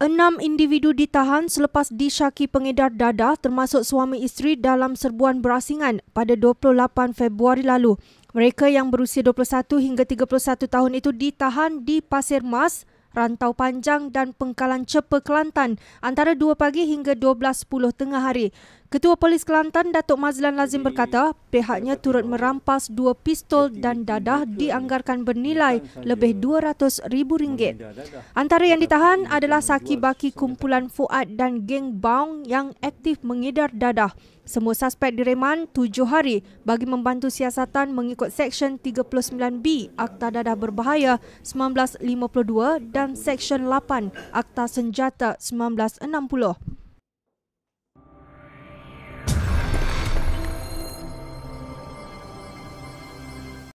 Enam individu ditahan selepas disyaki pengedar dadah termasuk suami isteri dalam serbuan berasingan pada 28 Februari lalu. Mereka yang berusia 21 hingga 31 tahun itu ditahan di Pasir Mas, rantau panjang dan pengkalan cepa Kelantan antara 2 pagi hingga 12.30 tengah hari. Ketua Polis Kelantan Datuk Mazlan Lazim berkata pihaknya turut merampas dua pistol dan dadah dianggarkan bernilai lebih RM200,000. Antara yang ditahan adalah saki baki kumpulan Fuad dan geng Baung yang aktif mengedar dadah semua suspek direman tujuh hari bagi membantu siasatan mengikut Seksyen 39B Akta Dadah Berbahaya 1952 dan Seksyen 8 Akta Senjata 1960.